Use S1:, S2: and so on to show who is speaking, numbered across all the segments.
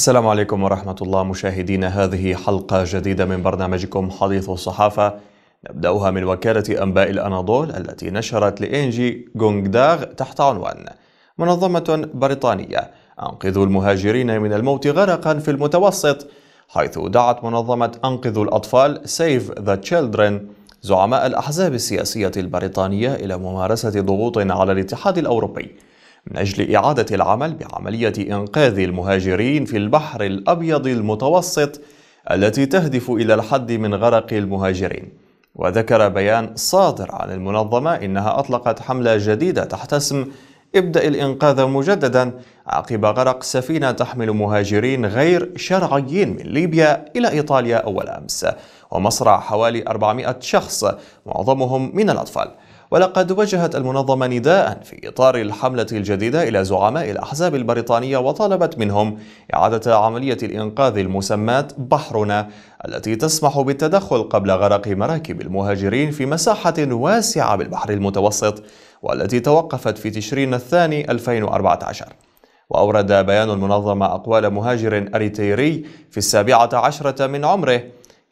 S1: السلام عليكم ورحمة الله مشاهدينا هذه حلقة جديدة من برنامجكم حديث الصحافة نبدأها من وكالة أنباء الأناضول التي نشرت لإنجي جونغداغ تحت عنوان منظمة بريطانية أنقذوا المهاجرين من الموت غرقا في المتوسط حيث دعت منظمة أنقذوا الأطفال Save the Children زعماء الأحزاب السياسية البريطانية إلى ممارسة ضغوط على الاتحاد الأوروبي من أجل إعادة العمل بعملية إنقاذ المهاجرين في البحر الأبيض المتوسط التي تهدف إلى الحد من غرق المهاجرين وذكر بيان صادر عن المنظمة إنها أطلقت حملة جديدة تحت اسم ابدأ الإنقاذ مجددا عقب غرق سفينة تحمل مهاجرين غير شرعيين من ليبيا إلى إيطاليا أول أمس ومصرع حوالي 400 شخص معظمهم من الأطفال ولقد وجهت المنظمة نداء في إطار الحملة الجديدة إلى زعماء الأحزاب البريطانية وطالبت منهم إعادة عملية الإنقاذ المسماة بحرنا التي تسمح بالتدخل قبل غرق مراكب المهاجرين في مساحة واسعة بالبحر المتوسط والتي توقفت في تشرين الثاني 2014 وأورد بيان المنظمة أقوال مهاجر أريتيري في السابعة عشرة من عمره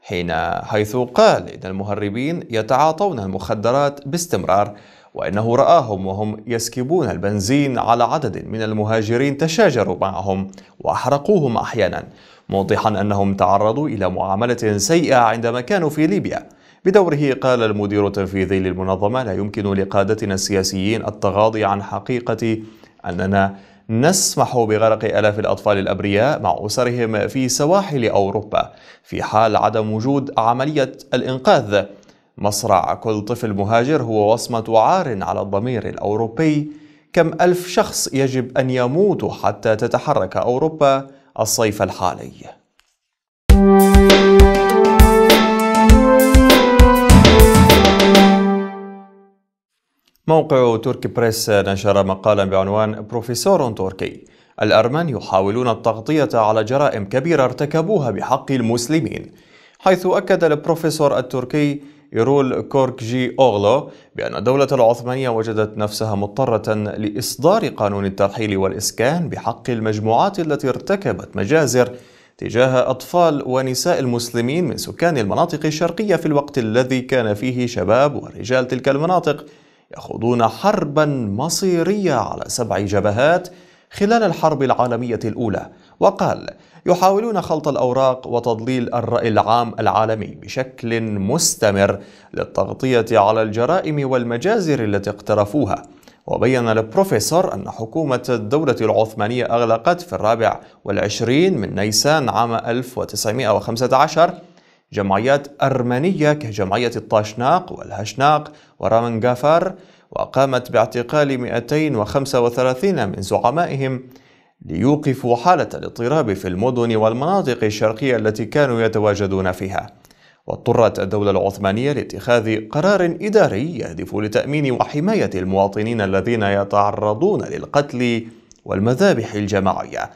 S1: حين حيث قال إن المهربين يتعاطون المخدرات باستمرار وإنه رآهم وهم يسكبون البنزين على عدد من المهاجرين تشاجروا معهم وأحرقوهم أحيانا موضحا أنهم تعرضوا إلى معاملة سيئة عندما كانوا في ليبيا بدوره قال المدير التنفيذي للمنظمة لا يمكن لقادتنا السياسيين التغاضي عن حقيقة أننا نسمح بغرق آلاف الأطفال الأبرياء مع أسرهم في سواحل أوروبا في حال عدم وجود عملية الإنقاذ مصرع كل طفل مهاجر هو وصمة عار على الضمير الأوروبي كم ألف شخص يجب أن يموتوا حتى تتحرك أوروبا الصيف الحالي موقع تركي بريس نشر مقالا بعنوان بروفيسور تركي الأرمن يحاولون التغطية على جرائم كبيرة ارتكبوها بحق المسلمين حيث أكد البروفيسور التركي يرول كوركجي أوغلو بأن الدولة العثمانية وجدت نفسها مضطرة لإصدار قانون الترحيل والإسكان بحق المجموعات التي ارتكبت مجازر تجاه أطفال ونساء المسلمين من سكان المناطق الشرقية في الوقت الذي كان فيه شباب ورجال تلك المناطق يخوضون حربا مصيرية على سبع جبهات خلال الحرب العالمية الأولى وقال يحاولون خلط الأوراق وتضليل الرأي العام العالمي بشكل مستمر للتغطية على الجرائم والمجازر التي اقترفوها وبين البروفيسور أن حكومة الدولة العثمانية أغلقت في الرابع والعشرين من نيسان عام 1915 جمعيات أرمنية كجمعية الطاشناق والهشناق ورامن جافار وقامت باعتقال 235 من زعمائهم ليوقفوا حالة الاضطراب في المدن والمناطق الشرقية التي كانوا يتواجدون فيها واضطرت الدولة العثمانية لاتخاذ قرار إداري يهدف لتأمين وحماية المواطنين الذين يتعرضون للقتل والمذابح الجماعية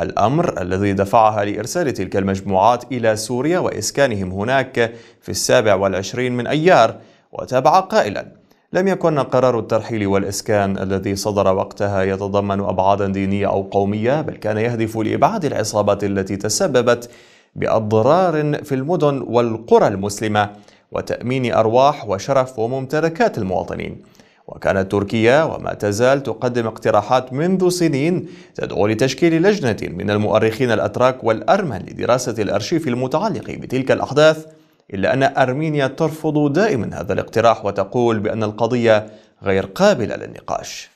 S1: الأمر الذي دفعها لإرسال تلك المجموعات إلى سوريا وإسكانهم هناك في السابع والعشرين من أيار وتابع قائلا لم يكن قرار الترحيل والإسكان الذي صدر وقتها يتضمن أبعادا دينية أو قومية بل كان يهدف لإبعاد العصابات التي تسببت بأضرار في المدن والقرى المسلمة وتأمين أرواح وشرف وممتلكات المواطنين وكانت تركيا وما تزال تقدم اقتراحات منذ سنين تدعو لتشكيل لجنة من المؤرخين الأتراك والأرمن لدراسة الأرشيف المتعلق بتلك الأحداث إلا أن أرمينيا ترفض دائما هذا الاقتراح وتقول بأن القضية غير قابلة للنقاش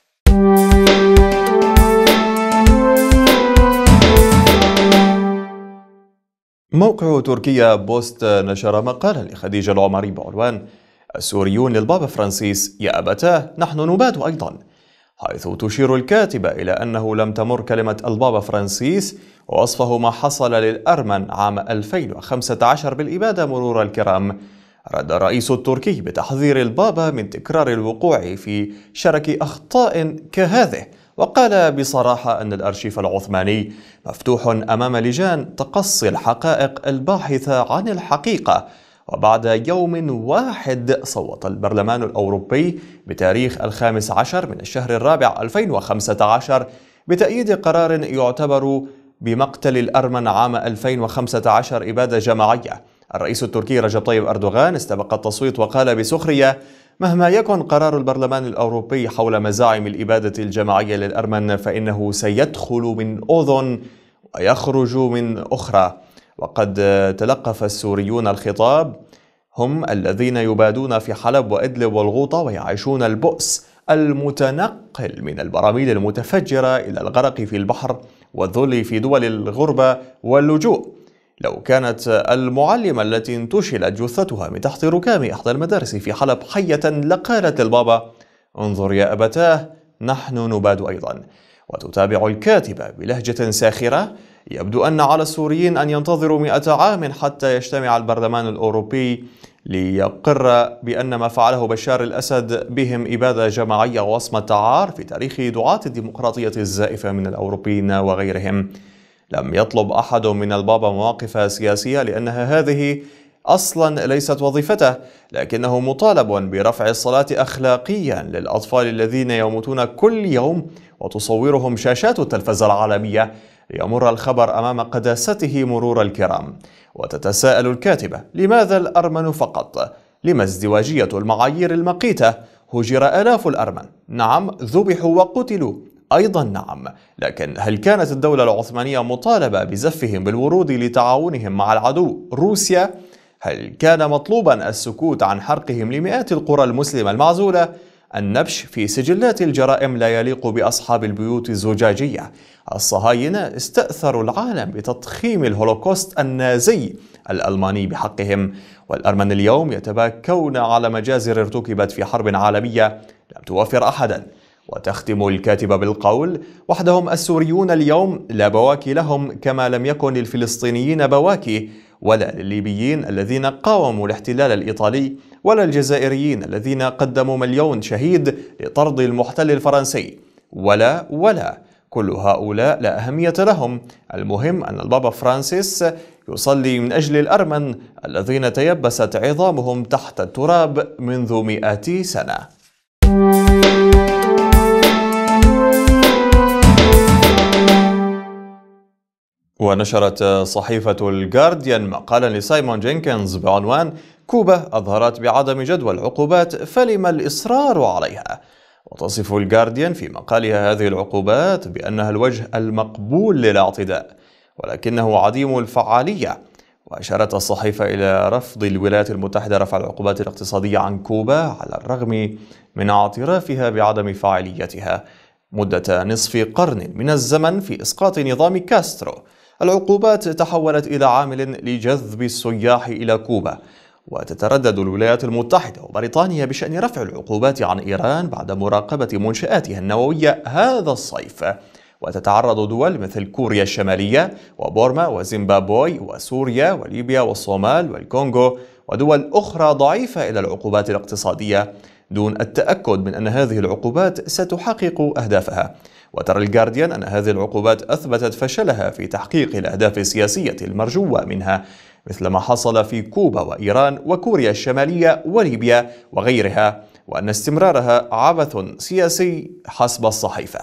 S1: موقع تركيا بوست نشر مقالا لخديجة العمري بعنوان السوريون للبابا فرانسيس يا أبتاه نحن نباد أيضا حيث تشير الكاتبة إلى أنه لم تمر كلمة البابا فرانسيس ووصفه ما حصل للأرمن عام 2015 بالإبادة مرور الكرام رد الرئيس التركي بتحذير البابا من تكرار الوقوع في شرك أخطاء كهذه وقال بصراحة أن الأرشيف العثماني مفتوح أمام لجان تقصي الحقائق الباحثة عن الحقيقة وبعد يوم واحد صوت البرلمان الأوروبي بتاريخ الخامس عشر من الشهر الرابع 2015 بتأييد قرار يعتبر بمقتل الأرمن عام 2015 إبادة جماعية الرئيس التركي رجب طيب أردوغان استبق التصويت وقال بسخرية مهما يكن قرار البرلمان الأوروبي حول مزاعم الإبادة الجماعية للأرمن فإنه سيدخل من أذن ويخرج من أخرى وقد تلقف السوريون الخطاب هم الذين يبادون في حلب وإدلب والغوطة ويعيشون البؤس المتنقل من البراميل المتفجرة إلى الغرق في البحر والذل في دول الغربة واللجوء لو كانت المعلمة التي انتشلت جثتها من تحت ركام إحدى المدارس في حلب حية لقالت للبابا انظر يا أبتاه نحن نباد أيضا وتتابع الكاتبة بلهجة ساخرة يبدو أن على السوريين أن ينتظروا مئة عام حتى يجتمع البرلمان الأوروبي ليقر بأن ما فعله بشار الأسد بهم إبادة جماعية وصمة عار في تاريخ دعاة الديمقراطية الزائفة من الأوروبيين وغيرهم لم يطلب أحد من البابا مواقف سياسية لأنها هذه اصلا ليست وظيفته لكنه مطالب برفع الصلاه اخلاقيا للاطفال الذين يموتون كل يوم وتصورهم شاشات التلفزه العالميه ليمر الخبر أمام قداسته مرور الكرام وتتساءل الكاتبة لماذا الأرمن فقط؟ لما ازدواجية المعايير المقيتة هجر آلاف الأرمن نعم ذبحوا وقتلوا أيضا نعم لكن هل كانت الدولة العثمانية مطالبة بزفهم بالورود لتعاونهم مع العدو روسيا؟ هل كان مطلوبا السكوت عن حرقهم لمئات القرى المسلمة المعزولة؟ النبش في سجلات الجرائم لا يليق بأصحاب البيوت الزجاجية الصهاينة استأثروا العالم بتضخيم الهولوكوست النازي الألماني بحقهم والأرمن اليوم يتباكون على مجازر ارتكبت في حرب عالمية لم توفر أحداً وتختم الكاتبة بالقول وحدهم السوريون اليوم لا بواكي لهم كما لم يكن للفلسطينيين بواكي ولا للليبيين الذين قاوموا الاحتلال الإيطالي ولا الجزائريين الذين قدموا مليون شهيد لطرد المحتل الفرنسي ولا ولا كل هؤلاء لا أهمية لهم المهم أن البابا فرانسيس يصلي من أجل الأرمن الذين تيبست عظامهم تحت التراب منذ مئات سنة ونشرت صحيفة الجارديان مقالا لسايمون جينكنز بعنوان كوبا أظهرت بعدم جدوى العقوبات فلما الإصرار عليها وتصف الجارديان في مقالها هذه العقوبات بأنها الوجه المقبول للاعتداء ولكنه عديم الفعالية وأشارت الصحيفة إلى رفض الولايات المتحدة رفع العقوبات الاقتصادية عن كوبا على الرغم من اعترافها بعدم فاعليتها مدة نصف قرن من الزمن في إسقاط نظام كاسترو العقوبات تحولت إلى عامل لجذب السياح إلى كوبا وتتردد الولايات المتحدة وبريطانيا بشأن رفع العقوبات عن إيران بعد مراقبة منشآتها النووية هذا الصيف وتتعرض دول مثل كوريا الشمالية وبورما وزيمبابوي وسوريا وليبيا والصومال والكونغو ودول أخرى ضعيفة إلى العقوبات الاقتصادية دون التأكد من أن هذه العقوبات ستحقق أهدافها وترى الجارديان أن هذه العقوبات أثبتت فشلها في تحقيق الأهداف السياسية المرجوة منها مثل ما حصل في كوبا وإيران وكوريا الشمالية وليبيا وغيرها وأن استمرارها عبث سياسي حسب الصحيفة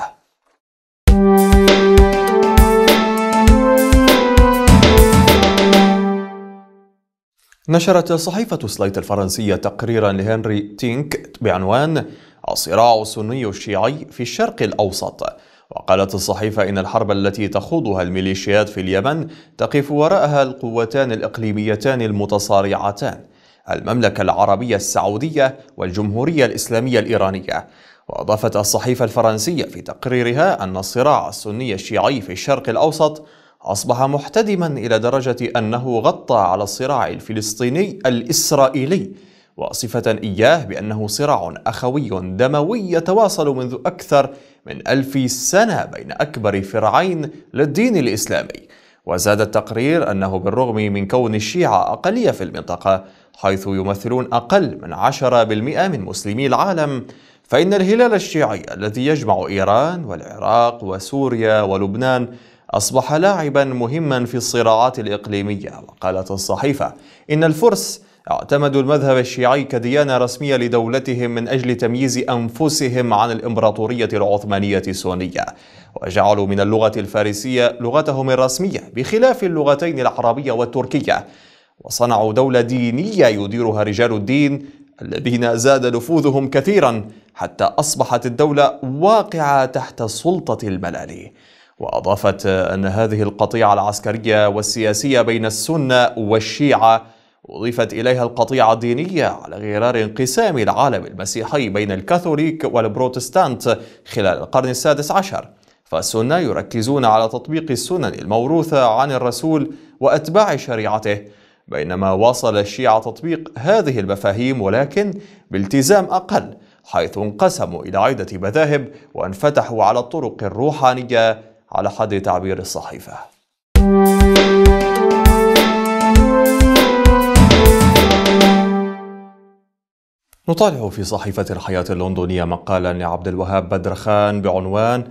S1: نشرت صحيفة سلايت الفرنسية تقريرا لهنري تينك بعنوان الصراع السني الشيعي في الشرق الأوسط وقالت الصحيفة إن الحرب التي تخوضها الميليشيات في اليمن تقف وراءها القوتان الإقليميتان المتصارعتان المملكة العربية السعودية والجمهورية الإسلامية الإيرانية وأضافت الصحيفة الفرنسية في تقريرها أن الصراع السني الشيعي في الشرق الأوسط أصبح محتدما إلى درجة أنه غطى على الصراع الفلسطيني الإسرائيلي واصفة إياه بأنه صراع أخوي دموي يتواصل منذ أكثر من ألف سنة بين أكبر فرعين للدين الإسلامي وزاد التقرير أنه بالرغم من كون الشيعة أقلية في المنطقة حيث يمثلون أقل من 10% من مسلمي العالم فإن الهلال الشيعي الذي يجمع إيران والعراق وسوريا ولبنان أصبح لاعبا مهما في الصراعات الإقليمية وقالت الصحيفة إن الفرس اعتمدوا المذهب الشيعي كديانة رسمية لدولتهم من أجل تمييز أنفسهم عن الإمبراطورية العثمانية السنيه وجعلوا من اللغة الفارسية لغتهم الرسمية بخلاف اللغتين العربية والتركية وصنعوا دولة دينية يديرها رجال الدين الذين زاد نفوذهم كثيرا حتى أصبحت الدولة واقعة تحت سلطة الملالي وأضافت أن هذه القطيعة العسكرية والسياسية بين السنة والشيعة أضيفت إليها القطيعة الدينية على غرار انقسام العالم المسيحي بين الكاثوليك والبروتستانت خلال القرن السادس عشر فالسنة يركزون على تطبيق السنن الموروثة عن الرسول وأتباع شريعته بينما واصل الشيعة تطبيق هذه المفاهيم ولكن بالتزام أقل حيث انقسموا إلى عدة مذاهب وانفتحوا على الطرق الروحانية على حد تعبير الصحيفة نطالع في صحيفة الحياة اللندنية مقالا لعبد الوهاب بدرخان بعنوان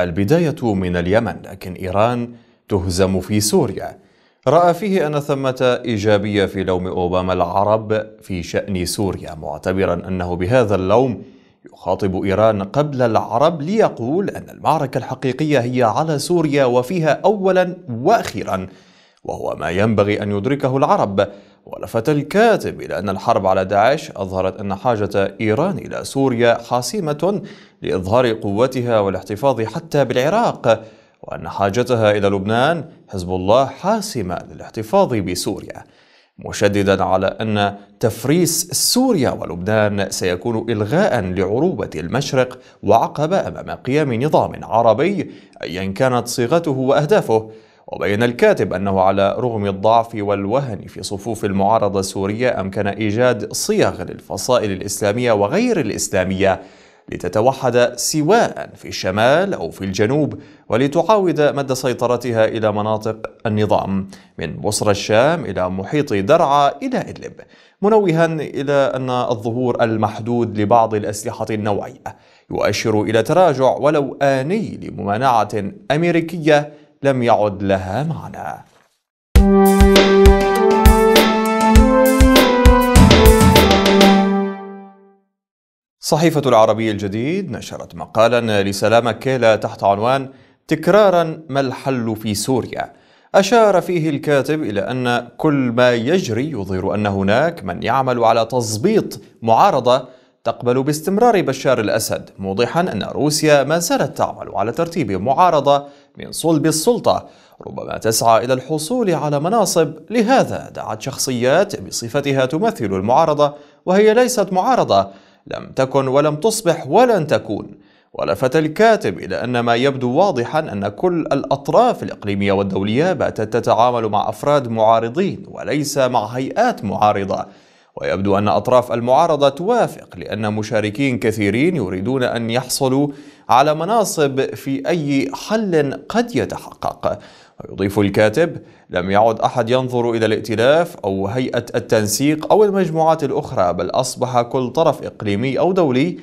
S1: البداية من اليمن لكن إيران تهزم في سوريا رأى فيه أن ثمة إيجابية في لوم أوباما العرب في شأن سوريا معتبرا أنه بهذا اللوم يخاطب إيران قبل العرب ليقول أن المعركة الحقيقية هي على سوريا وفيها أولا وأخيرا وهو ما ينبغي أن يدركه العرب ولفت الكاتب إلى أن الحرب على داعش أظهرت أن حاجة إيران إلى سوريا حاسمة لإظهار قوتها والاحتفاظ حتى بالعراق وأن حاجتها إلى لبنان حزب الله حاسمة للاحتفاظ بسوريا مشددا على أن تفريس سوريا ولبنان سيكون إلغاء لعروبة المشرق وعقبة أمام قيام نظام عربي أيا كانت صيغته وأهدافه وبين الكاتب أنه على رغم الضعف والوهن في صفوف المعارضة السورية أمكن إيجاد صيغ للفصائل الإسلامية وغير الإسلامية لتتوحد سواء في الشمال او في الجنوب ولتعاود مد سيطرتها الى مناطق النظام من بصر الشام الى محيط درعا الى ادلب منوها الى ان الظهور المحدود لبعض الاسلحه النوعيه يؤشر الى تراجع ولو اني لممانعه امريكيه لم يعد لها معنى صحيفة العربي الجديد نشرت مقالا لسلامة كيلا تحت عنوان تكرارا ما الحل في سوريا أشار فيه الكاتب إلى أن كل ما يجري يظهر أن هناك من يعمل على تظبيط معارضة تقبل باستمرار بشار الأسد موضحا أن روسيا ما زالت تعمل على ترتيب معارضة من صلب السلطة ربما تسعى إلى الحصول على مناصب لهذا دعت شخصيات بصفتها تمثل المعارضة وهي ليست معارضة لم تكن ولم تصبح ولن تكون ولفت الكاتب إلى أن ما يبدو واضحا أن كل الأطراف الإقليمية والدولية باتت تتعامل مع أفراد معارضين وليس مع هيئات معارضة ويبدو أن أطراف المعارضة توافق لأن مشاركين كثيرين يريدون أن يحصلوا على مناصب في أي حل قد يتحقق ويضيف الكاتب لم يعد أحد ينظر إلى الائتلاف أو هيئة التنسيق أو المجموعات الأخرى بل أصبح كل طرف إقليمي أو دولي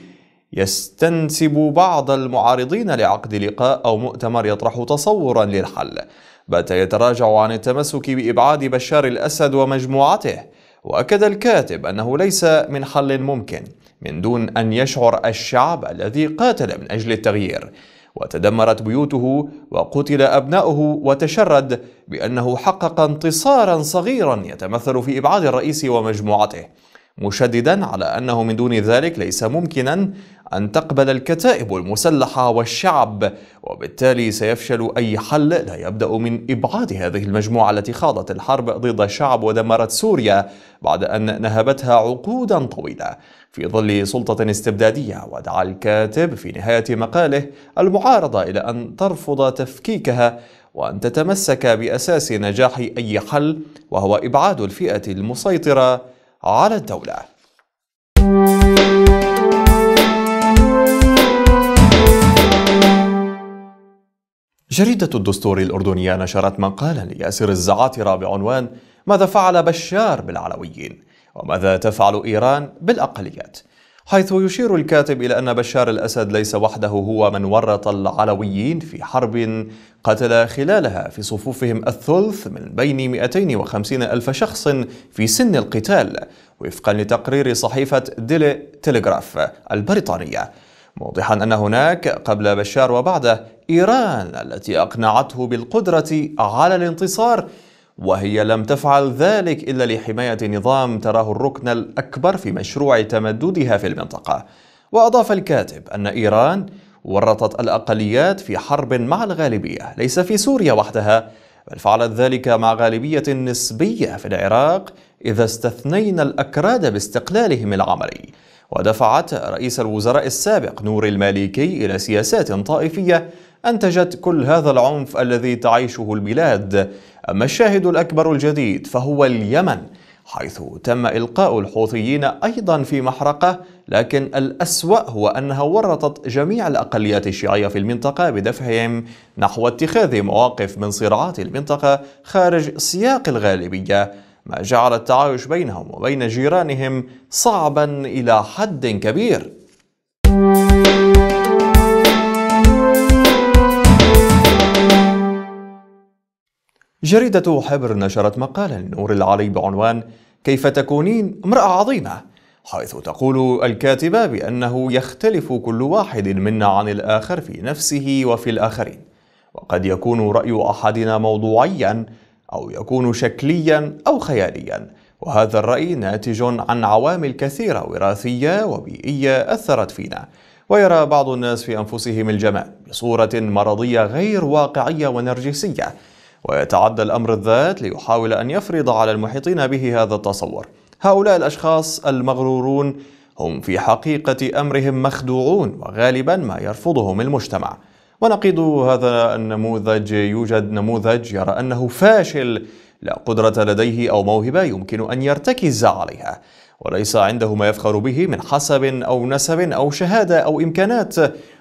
S1: يستنسب بعض المعارضين لعقد لقاء أو مؤتمر يطرح تصورا للحل بات يتراجع عن التمسك بإبعاد بشار الأسد ومجموعته وأكد الكاتب أنه ليس من حل ممكن من دون أن يشعر الشعب الذي قاتل من أجل التغيير وتدمرت بيوته وقتل أبناؤه وتشرد بأنه حقق انتصارا صغيرا يتمثل في إبعاد الرئيس ومجموعته مشددا على أنه من دون ذلك ليس ممكنا أن تقبل الكتائب المسلحة والشعب وبالتالي سيفشل أي حل لا يبدأ من إبعاد هذه المجموعة التي خاضت الحرب ضد الشعب ودمرت سوريا بعد أن نهبتها عقودا طويلة في ظل سلطة استبدادية ودعا الكاتب في نهاية مقاله المعارضة إلى أن ترفض تفكيكها وأن تتمسك بأساس نجاح أي حل وهو إبعاد الفئة المسيطرة على الدولة جريدة الدستور الأردنية نشرت مقالا لياسر الزعاترة بعنوان ماذا فعل بشار بالعلويين وماذا تفعل إيران بالأقليات؟ حيث يشير الكاتب إلى أن بشار الأسد ليس وحده هو من ورط العلويين في حرب قتل خلالها في صفوفهم الثلث من بين 250 ألف شخص في سن القتال وفقا لتقرير صحيفة ديلي تيليغراف البريطانية موضحا أن هناك قبل بشار وبعده إيران التي أقنعته بالقدرة على الانتصار وهي لم تفعل ذلك إلا لحماية نظام تراه الركن الأكبر في مشروع تمددها في المنطقة وأضاف الكاتب أن إيران ورطت الأقليات في حرب مع الغالبية ليس في سوريا وحدها بل فعلت ذلك مع غالبية نسبية في العراق إذا استثنينا الأكراد باستقلالهم العملي ودفعت رئيس الوزراء السابق نور المالكي إلى سياسات طائفية أنتجت كل هذا العنف الذي تعيشه البلاد أما الشاهد الأكبر الجديد فهو اليمن حيث تم إلقاء الحوثيين أيضا في محرقة لكن الأسوأ هو أنها ورطت جميع الأقليات الشيعية في المنطقة بدفعهم نحو اتخاذ مواقف من صراعات المنطقة خارج سياق الغالبية ما جعل التعايش بينهم وبين جيرانهم صعبا إلى حد كبير جريدة حبر نشرت مقالا لنور العلي بعنوان كيف تكونين امرأة عظيمة حيث تقول الكاتبة بأنه يختلف كل واحد منا عن الآخر في نفسه وفي الآخرين وقد يكون رأي أحدنا موضوعيا أو يكون شكليا أو خياليا وهذا الرأي ناتج عن عوامل كثيرة وراثية وبيئية أثرت فينا ويرى بعض الناس في أنفسهم الجمال بصورة مرضية غير واقعية ونرجسية ويتعدى الأمر الذات ليحاول أن يفرض على المحيطين به هذا التصور هؤلاء الأشخاص المغرورون هم في حقيقة أمرهم مخدوعون وغالبا ما يرفضهم المجتمع ونقيض هذا النموذج يوجد نموذج يرى أنه فاشل لا قدرة لديه أو موهبة يمكن أن يرتكز عليها وليس عنده ما يفخر به من حسب أو نسب أو شهادة أو إمكانات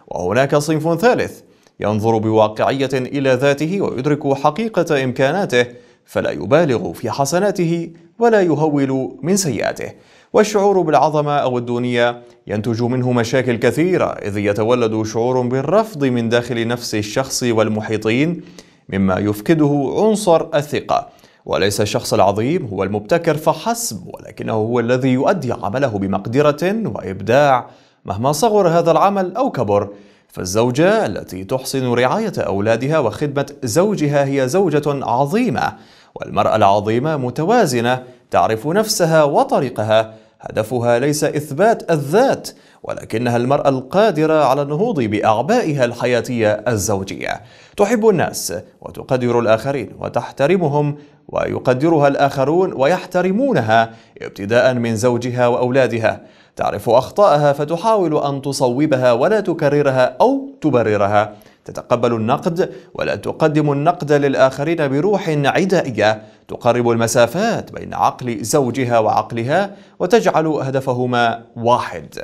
S1: وهناك صنف ثالث ينظر بواقعية إلى ذاته ويدرك حقيقة إمكاناته فلا يبالغ في حسناته ولا يهول من سيئاته والشعور بالعظمة أو الدونية ينتج منه مشاكل كثيرة إذ يتولد شعور بالرفض من داخل نفس الشخص والمحيطين مما يفقده عنصر الثقة وليس الشخص العظيم هو المبتكر فحسب ولكنه هو الذي يؤدي عمله بمقدرة وإبداع مهما صغر هذا العمل أو كبر فالزوجة التي تحسن رعاية أولادها وخدمة زوجها هي زوجة عظيمة والمرأة العظيمة متوازنة تعرف نفسها وطريقها هدفها ليس إثبات الذات ولكنها المرأة القادرة على النهوض بأعبائها الحياتية الزوجية تحب الناس وتقدر الآخرين وتحترمهم ويقدرها الآخرون ويحترمونها ابتداء من زوجها وأولادها تعرف أخطاءها فتحاول أن تصوبها ولا تكررها أو تبررها تتقبل النقد ولا تقدم النقد للآخرين بروح عدائية تقرب المسافات بين عقل زوجها وعقلها وتجعل هدفهما واحد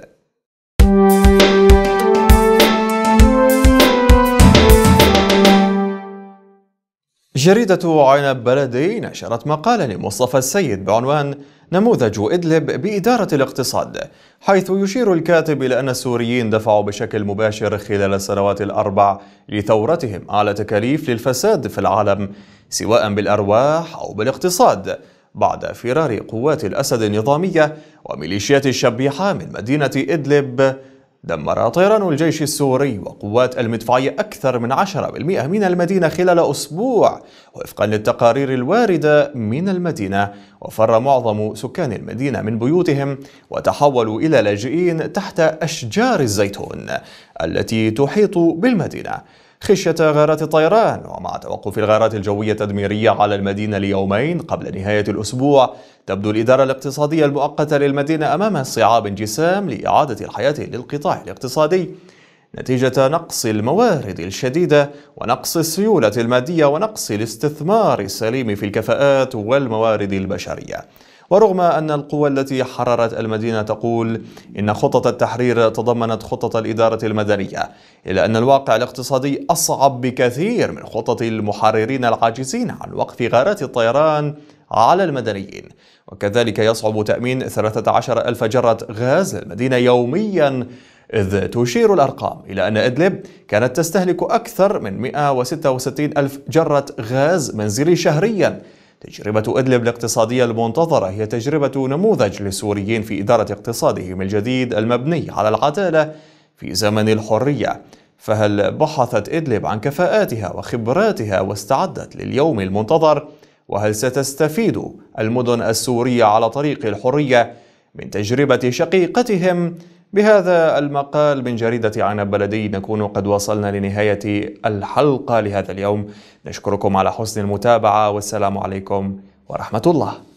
S1: جريدة عنب بلدي نشرت مقالا لمصطفى السيد بعنوان نموذج إدلب بإدارة الاقتصاد حيث يشير الكاتب إلى أن السوريين دفعوا بشكل مباشر خلال السنوات الأربع لثورتهم أعلى تكاليف للفساد في العالم سواء بالأرواح أو بالاقتصاد بعد فرار قوات الأسد النظامية وميليشيات الشبيحة من مدينة إدلب دمر طيران الجيش السوري وقوات المدفعية أكثر من 10% من المدينة خلال أسبوع وفقا للتقارير الواردة من المدينة وفر معظم سكان المدينة من بيوتهم وتحولوا إلى لاجئين تحت أشجار الزيتون التي تحيط بالمدينة خشية غارات الطيران ومع توقف الغارات الجوية التدميرية على المدينة ليومين قبل نهاية الأسبوع تبدو الإدارة الاقتصادية المؤقتة للمدينة أمام صعاب جسام لإعادة الحياة للقطاع الاقتصادي نتيجة نقص الموارد الشديدة ونقص السيولة المادية ونقص الاستثمار السليم في الكفاءات والموارد البشرية ورغم أن القوى التي حررت المدينة تقول إن خطط التحرير تضمنت خطط الإدارة المدنية إلا أن الواقع الاقتصادي أصعب بكثير من خطط المحررين العاجزين عن وقف غارات الطيران على المدنيين وكذلك يصعب تأمين 13 ألف جرة غاز للمدينة يومياً إذ تشير الأرقام إلى أن إدلب كانت تستهلك أكثر من 166 ألف جرة غاز منزلي شهرياً تجربة إدلب الاقتصادية المنتظرة هي تجربة نموذج للسوريين في إدارة اقتصادهم الجديد المبني على العدالة في زمن الحرية فهل بحثت إدلب عن كفاءاتها وخبراتها واستعدت لليوم المنتظر؟ وهل ستستفيد المدن السورية على طريق الحرية من تجربة شقيقتهم بهذا المقال من جريدة عنب بلدي نكون قد وصلنا لنهاية الحلقة لهذا اليوم نشكركم على حسن المتابعة والسلام عليكم ورحمة الله